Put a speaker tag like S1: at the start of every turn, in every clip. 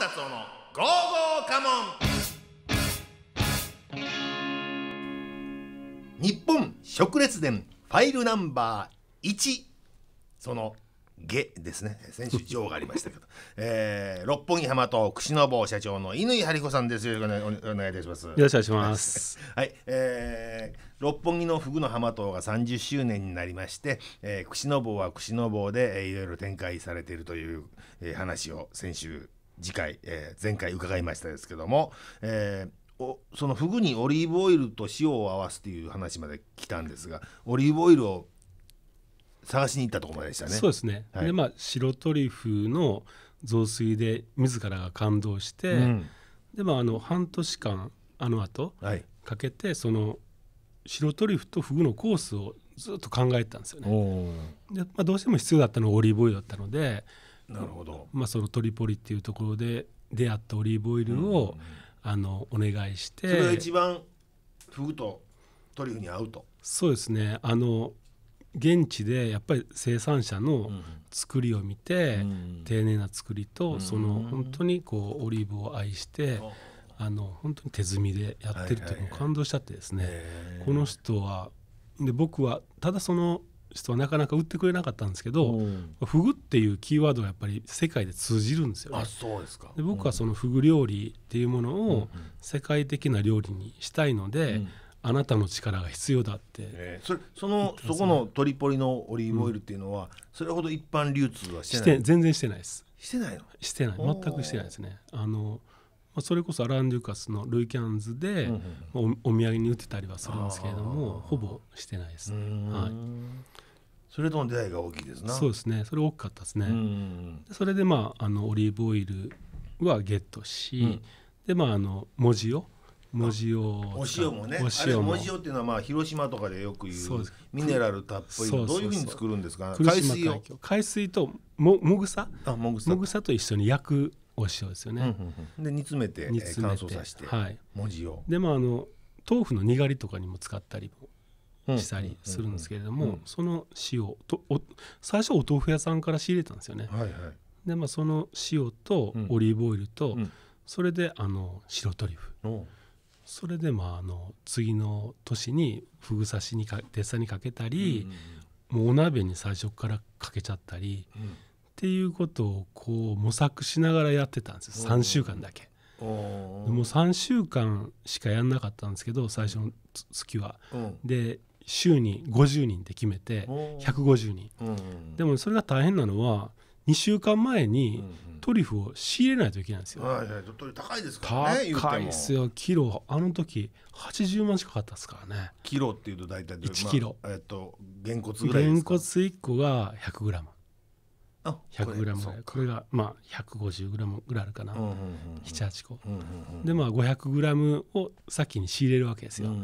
S1: 達夫のゴーゴーカモン日本食列伝ファイルナンバー1その下ですね先週上がありましたけど、えー、六本木浜と串の坊社長の乾張子さんですよろしくお願いいたしますよろしくお願いします はい、えー、六本木のフグの浜島が30周年になりまして、えー、串の坊は串の坊で、えー、いろいろ展開されているという、えー、話を先週次回、えー、前回伺いましたですけども、えー、おそのフグにオリーブオイルと塩を合わすという話まで来たんですがオリーブオイルを探しに行ったところまでしたね。そうですね、
S2: はい、でまあ白トリュフの雑炊で自らが感動して、うん、でまああの半年間あの後、とかけてその白トリュフとフグのコースをずっと考えてたんですよね。でまあ、どうしても必要だったのオリーブオイルだったのでなるほど、まあ、そのトリポリっていうところで出会ったオリーブオイルを、あのお願いしてそれが一
S1: 番フグと
S2: トリュフに合うとそうですねあの現地でやっぱり生産者の作りを見て、うん、丁寧な作りと、うん、その本当にこうオリーブを愛して、うん、あの本当に手摘みでやってるっていうのを感動しちゃってですね、はいはいはい、この人はで僕はただその人はなかなか売ってくれなかったんですけど、うん、フグっていうキーワードはやっぱり世界で通じるんですよ、ね、あそうですかで僕はそのフグ料理っていうものを世界的な料理にしたいので、うんうん、あなたの力が必要だって、えー、それ
S1: そのそこのトリポリのオリーブオイルっていうのは、それほど一般流通はしてない全
S2: 然してないですしてないのしてない全くしてないですねあのあ、それこそアラン・デュカスのルイ・キャンズで、おお土産に売ってたりはするんですけれどもほぼしてないですね。はいそれとの
S1: 出会いが大きいですな。そう
S2: ですね。それ大きかったですね。それでまああのオリーブオイルはゲットし、うん、でまああの文字を文字をお塩もね。お塩も文字を
S1: っていうのはまあ広島とかでよく言うミネラルたっぷりどういうふうに作るんですか。海水を
S2: 海水とももぐさもぐさと一緒に焼くお塩ですよね、うんうんうん、で煮詰めて煮詰めて、えー、乾燥させて、はい、文字をでまあの豆腐のにがりとかにも使ったりもしたりするんですけれども、うんうんうん、その塩とお最初お豆腐屋さんから仕入れたんですよね、はいはい、でまあその塩とオリーブオイルと、うん、それであの白トリュフそれでまああの次の年にふぐ刺しにかてっさにかけたり、うんうん、もうお鍋に最初からかけちゃったり、うんっていうことをこう模索しながらやってたんですよ3週間だけ。でもう3週間しかやんなかったんですけど最初の月は。で週に50人で決めて150人。でもそれが大変なのは2週間前にトリュフを仕入れないといけないんですよ。はいはい、トリュフ高いですからね。高いですよ。キロあの時80万しかかったですか
S1: らね。キロっていうと大体1キロ。まあ、えっと原骨ぐらいですか。原骨
S2: 1個が100グラム。100g ぐらいこれがまあ 150g ぐらいあるかな、うんうん78個、うんうんうん、でまあ 500g を先に仕入れるわけですよ、うんう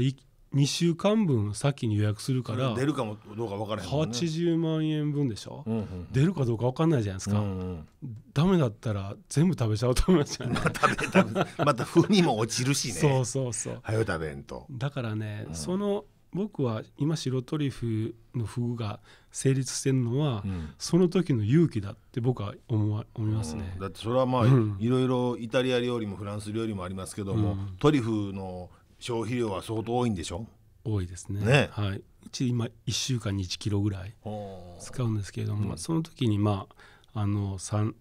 S2: ん、2週間分先に予約するから出るかも
S1: どうか分からへん、ね、80
S2: 万円分でしょ、うんうん、出るかどうか分かんないじゃないですか、うんうん、ダメだったら全部食べちゃうと思いますよね また食べ食べまた風にも落ちるしねそうそうそう早食べんとだからね、うん、その僕は今白トリュフのフグが成立してるのは、うん、その時の勇気だって僕は思思いますね、う
S1: ん、だってそれはまあ、うん、いろいろイタリア料理もフランス料理もありますけども、トリュフの消費量は相当多いんでしょ
S2: 多いですね、ね、はい、今1週間に1キロぐらい使うんですけれども、その時にまああの3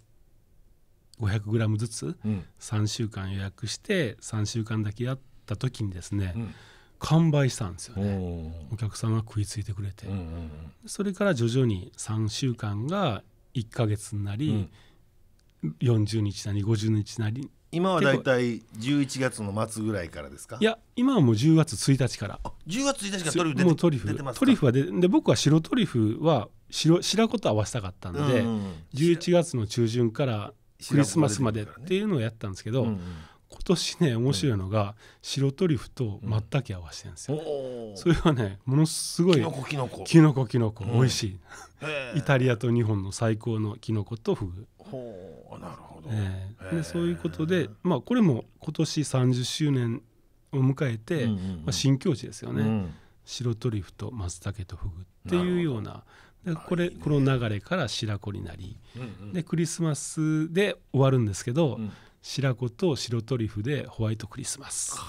S2: 500グラムずつ3週間予約して3週間だけやった時にですね、完売したんですよねお客さんが食いついてくれて、うんうん、それから徐々に3週間が1か月になり、うん、40日なり50日なり今は大
S1: 体11月の末ぐらいからですかいや
S2: 今はもう10月1日から10月1日からトリュフ出てもうトリュフトリュフはでで僕は白トリュフは白白子と合わせたかったんで、うんうん、11月の中旬からクリスマスまでっていうのをやったんですけど、うんうん年ね面白いのが、白トリュフとマッタケ合わせてるんですよ、うん、それはねものすごいキノコキノコキノ美味しい、イタリアと日本の最高のキノコとフグほうなるほど、えー、でそういうことで、まあ、これも今年30周年を迎えて、うんうんうん、まあ、新境地ですよね、うん、白トリュフと松茸とフグっていうようなでこれ、この流れから白子になり、うんうん、でクリスマスで終わるんですけど、うん、白子と白トリュフでホワイトクリスマス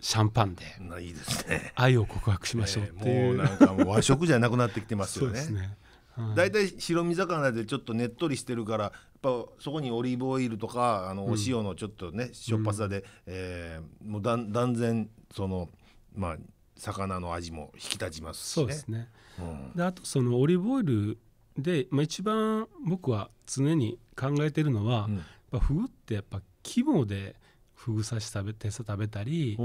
S2: シャンパンでいいですね愛を告白しましょうっていう、ね、もうなんかもう和食じゃなくなってきてますよねねは
S1: い、だい白身魚でちょっとねっとりしてるからやっぱそこにオリーブオイルとかあのお塩のちょっとね、うん、しょっぱさで、うん、えー、もうだ断然そのまあ魚の味も引き立ちますし、ね、そうですね、
S2: うん、であとそのオリーブオイルで、まあ、一番僕は常に考えてるのは、うんぱフグってやっぱ規模でフグ刺し食べて食べたり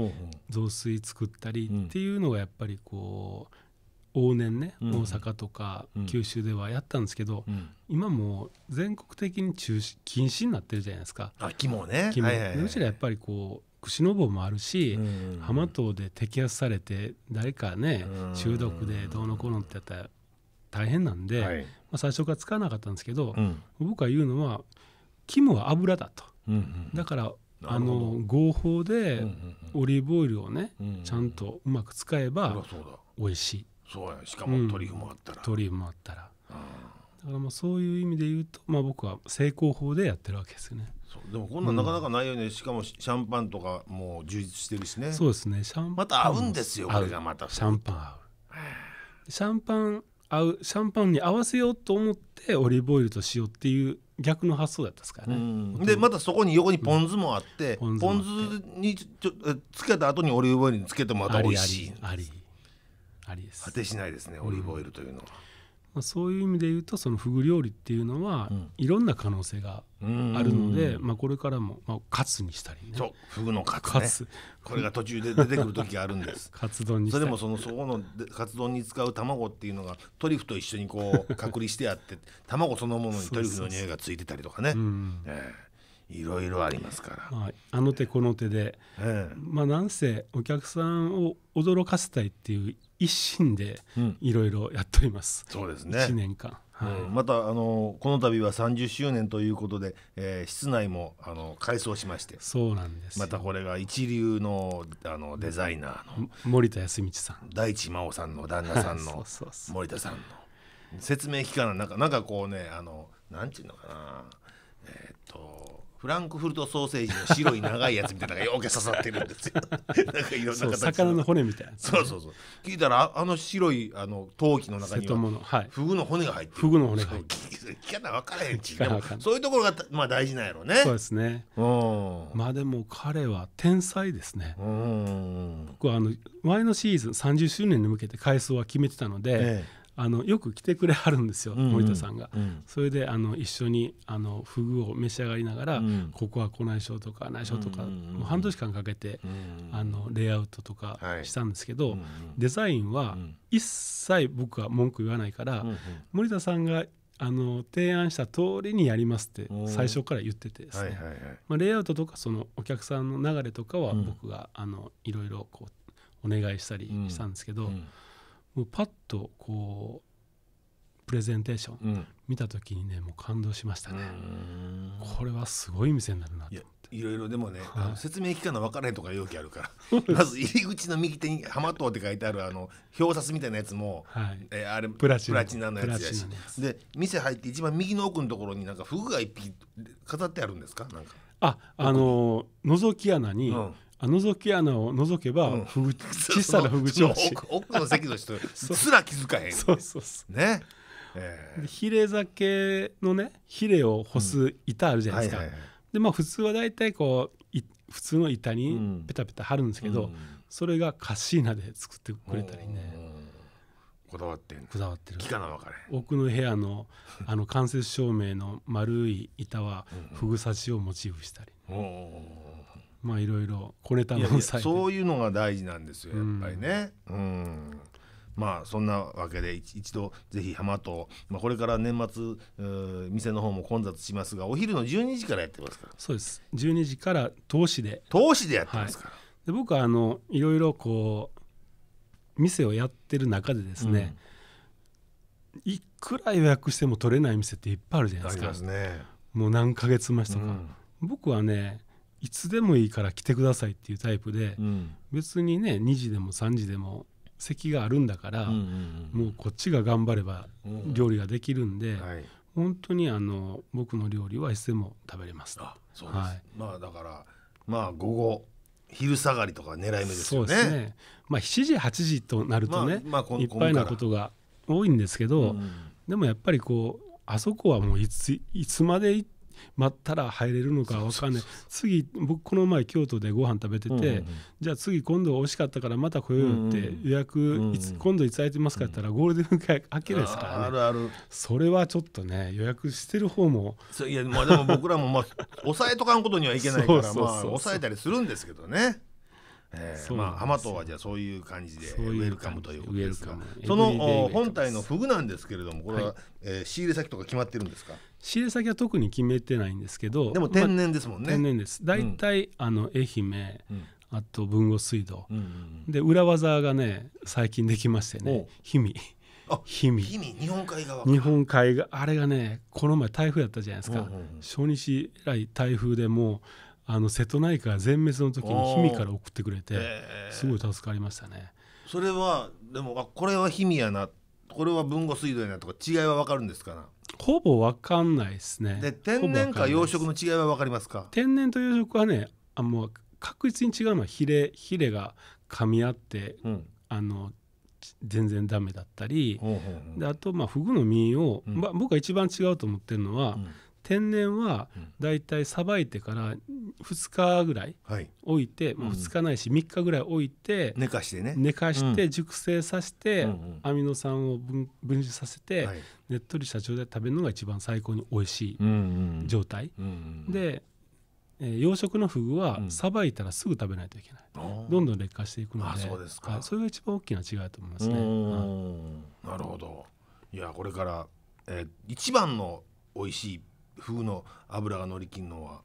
S2: 雑炊作ったりっていうのがやっぱりこう往年ね、大阪とか九州ではやったんですけど、今もう全国的に中止禁止になってるじゃないですか。あ肝ね肝、はいはい、やっぱりこう串の棒もあるし、うん、浜島で摘発されて誰かね中毒でどうのこうのってやったら大変なんで、まあ、最初から使わなかったんですけど、僕は言うのはキムは油だと、うんうん、だからあの合法でオリーブオイルをね、うんうん、ちゃんとうまく使えば美味しいそうやしかもトリュフもあったら、うん、トリュフもあったら、うん、だからまあそういう意味で言うと、まあ、僕は成功法でやってるわけですよねでもこんなんなかな
S1: かないよね、うん、しかもシャンパンとかも充実してるしねそうですねシャンまた合うんですよこれがま
S2: たシャンパン合うシャンパン合うシャンパンに合わせようと思ってオリーブオイルと塩っていう逆の発想だったですからね、でまたそこ
S1: に横にポン酢もあって、ポン
S2: 酢にちょつけた後にオリーブオイルにつ
S1: けてもまた美味しいありありありです果てしないですねオリーブオイルというのは。
S2: まあ、そういう意味で言うとそのフグ料理っていうのは、いろんな可能性があるので、まあ、これからも、まあ、カツにしたり、ね、そうフグのカツ,、ね、カツこれが途中で出てくる時があるんです カツ丼にそれもその
S1: そこのカツ丼に使う卵っていうのがトリュフと一緒にこう隔離してあって 卵そのものにトリュフの匂いがついてたりとかね。いろいろありますか
S2: ら、まあ、あの手この手で、ええ、まあなんせお客さんを驚かせたいっていう一心でいろいろやっております、うん、そうですね1年間、はい、
S1: うん、またあのこの度は30周年ということで、えー、室内もあの改装しましてそうなんですまたこれが一流のあのデザイナ
S2: ーの森田康道さん
S1: 大地真央さんの旦那さんの森田さんの説明機関なんかなんかこうねあのなんていうのかなえー、っとフランクフルトソーセージの白い長いやつみたいなのがよけ刺さってるんですよ なんかいろんな形魚の
S2: 骨みたいな、そうそうそう聞い
S1: たらあの白いあの
S2: 陶器の中には、はい、フグ
S1: の骨が入ってるフグの骨が入ってる聞かな分からへんちそういうところが、まあ、大事なんやろうねそうで
S2: すねまあでも彼は天才ですね僕はあの前のシーズン30周年に向けて回数は決めてたので、ええあのよく来てくれはるんですよ、うんうん、森田さんが、うん、それであの一緒にあのフグを召し上がりながら、うん、ここはこないしょとか内緒とか、もう半年間かけて、あのレイアウトとかしたんですけど、はい、デザインは一切僕は文句言わないから、森田さんがあの提案した通りにやりますって最初から言っててですね、はいはいはい、まあ、レイアウトとかそのお客さんの流れとかは僕が、あのいろいろこうお願いしたりしたんですけど、うんうん、もうパッとこうプレゼンテーション見た時にね、もう感動しましたねこれはすごい店になるなと
S1: いろいろでもね、はい、あの説明期間の分からへんとか容器あるから まず入り口の右手に「浜島」って書いてあるあの表札みたいなやつも、はい、えー、あれプラチナのやつやしで店入って一番右の奥のところになんかグが一匹飾ってあるんですかなん
S2: かああの覗き穴に、うん、覗き穴を覗けば、うん小さなふぐちょう奥の席の人すら気づかへんそうそうそうねえでヒレ酒のねヒレを干す板あるじゃないですか、でまあ普通は大体こうい普通の板にペタペタ貼るんですけど、うんそれがカッシーナで作ってくれたりねうんこだわってんこだわってる期かな分かれ奥の部屋のあの間接照明の丸い板はうん、ふぐ刺しをモチーフしたり、おーまあいろいろこれたのそ
S1: ういうのが大事なんですよやっぱりね。うん、うまあそんなわけで一度ぜひ浜と、まあ、これから年末店の方も混雑しますがお昼の12時からやってますから
S2: そうです12時から投資で投資でやってますから、はい、で僕はあのいろいろこう店をやってる中でですね、うん、いくら予約しても取れない店っていっぱいあるじゃないですか、ね、もう何ヶ月待ちとか、うん、僕はねいつでもいいから来てくださいっていうタイプで、うん、別にね2時でも3時でも席があるんだから、うんうんうん、もうこっちが頑張れば料理ができるんで、うんはい、本当にあの僕の料理はいつでも食べれますあそうです、はい、
S1: まあだからまあ午後昼下がりとか狙い目ですよね。そうですね
S2: まあ、7時8時となるとね、まあまあ、いっぱいなことが多いんですけど、うん、でもやっぱりこうあそこはもういついつまで行っ待ったら入れるのか分かんない次僕この前京都でご飯食べてて、うんうんじゃあ次今度美味しかったからまた来ようよって予約、うんうん、いつ今度いつ空いてますかって言ったらゴールデンウィーク明けですからねあるあるそれはちょっとね予約してる方もいやまあでも僕らもまあ 抑え
S1: とかんことにはいけないからまあ抑えたりするんですけどねえー、まあマ東はじゃあそういう感じでウェルカムということですがその本体のフグなんですけれどもこれは、
S2: はい、えー、仕入れ先とか決まってるんですか仕入れ先は特に決めてないんですけどでも天然ですもんね、まあ、天然です大体、うん、あの愛媛、うんあと豊後水道、うんうんうん、で裏技がね最近できましてね氷見氷見
S1: 日本海側日
S2: 本海側あれがねこの前台風やったじゃないですか、うんうんうん、初日以来台風でもうあの瀬戸内海全滅の時に氷見から送ってくれて、えー、すごい助かりましたね
S1: それはでもあこれは氷見やなこれは豊後水道やなとか違いは分かるんですかな
S2: ほぼ分かんないですねで天然か養殖の違いは分かりますか天然と養殖はねあもう確実に違うのはヒレヒレが噛み合って、うん、あの全然ダメだったり、うん、であとまあフグの身を、うん、まあ、僕が一番違うと思ってるのは、天然はだいたいさばいてから2日ぐらい置いて、まあ、2日ないし3日ぐらい置いて寝かしてね寝かして熟成させて、アミノ酸を分離させて、ねっとりした状態で食べるのが一番最高に美味しい状態、で、えー、養殖のフグはさばいたらすぐ食べないといけない、どんどん劣化していくのでそうですか、それが一番大きな違いだと思いますね、
S1: なるほどいやこれから、えー、一番の美味しい風の油が乗り切るのは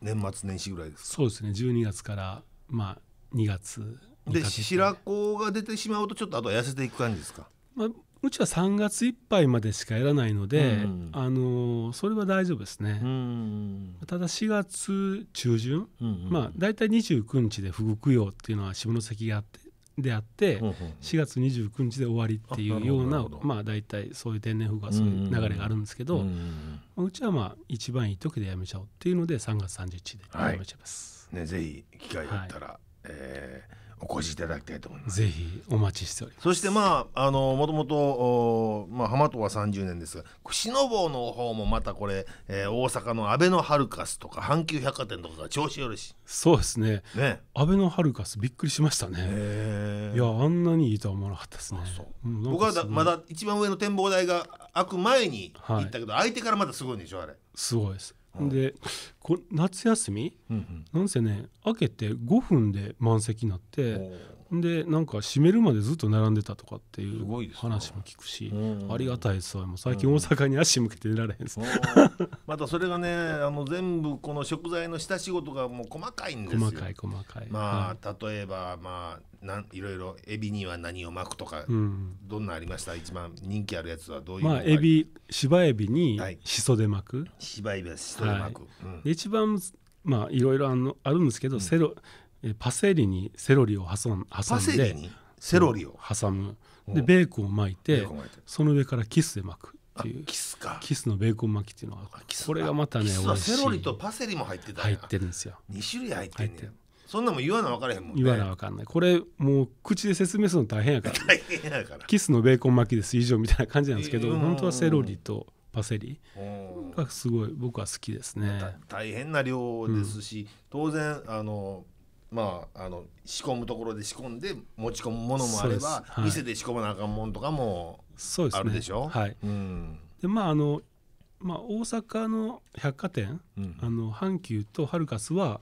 S1: 年末年始ぐらいですそうですね12月からまあ2月で白子が出てしまうとちょっとあとは痩せていく感じですか、
S2: まあ、うちは3月いっぱいまでしかやらないので、うん、あのそれは大丈夫ですね、うん、ただ4月中旬、うんうん、まあ大体29日で「ふぐ供養」っていうのは下関があってであって4月29日で終わりっていうようなまあ大体そういう天然風がそういう流れがあるんですけどうちはまあ一番いい時でやめちゃおうっていうので3月31日で
S1: やめちゃいます。ね、ぜひ機会があったら、はい、えーお越しいただきたい
S2: と思います。ぜひお待ちしており
S1: ます。そしてまああのもともとおまあ浜とは三十年ですが、串の坊の方もまたこれ、えー、大阪の安倍のハルカスとか阪急百貨店とかが調子よるし。
S2: そうですね。ね、安倍のハルカスびっくりしましたね。いやあんなにいいとは思わなかったですね。うん、僕はだまだ
S1: 一番上の展望台が開く前に行ったけど、はい、相手からまだすごいんでしょあれ。
S2: すごいです。でこ夏休み、うんうん、なんせね開けて5分で満席になってでなんか閉めるまでずっと並んでたとかっていう話も聞くし、うん、ありがたいですわもう最近大阪に足向けて出られへんです、うん、
S1: またそれがねあの全部この食材の下仕事がもう細かいんですよ細かい細かいまあ、はい、例えばまあなんいろいろエビには何を巻くとか、うん、どんなありました一番人気あるやつはどういうまあエ
S2: ビ芝エビにしそで巻く、は
S1: い、エビはしそで巻く、はい、
S2: 一番まあいろいろあのあるんですけど、セロパセリにセロリを挟ん挟んでセロリを挟むでベーコンを巻いてその上からキスで巻くっていうキスかキスのベーコン巻きっていうのがこれがまたね美味しいセロリと
S1: パセリも入ってた入ってるんですよ2種類入ってんねんそんなも言わな分からへんもん、ね、言わな分かんない
S2: これもう口で説明するの大変やから、ね、大変やからキスのベーコン巻きです以上みたいな感じなんですけど、本当はセロリとパセリがすごい僕は好きですね大変な
S1: 量ですし、うん、当然あのまあ、あの仕込むところで仕込んで持ち込むものもあれば、はい、店で仕込まなあかんもんとかもあるでしょ。ね、
S2: はい、うん、でまああのまあ、大阪の百貨店、うん、あの阪急とハルカスは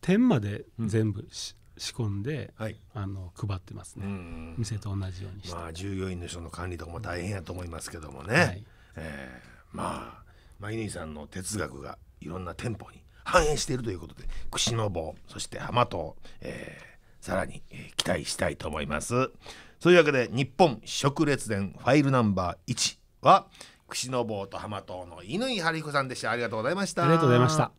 S2: 店まで全部、うん、仕込んで、はい、あの配ってますね、うん、店と同じようにして、
S1: まあ、従業員の人の管理とかも大変やと思いますけどもね、はい、えー、まあ舞、まさんの哲学がいろんな店舗に反映しているということで串の棒そして浜と、えー、さらに、えー、期待したいと思います。というわけで日本食列伝ファイルナンバー1は串の棒と浜島の乾春彦さんでしたありがとうございましたありがとうございました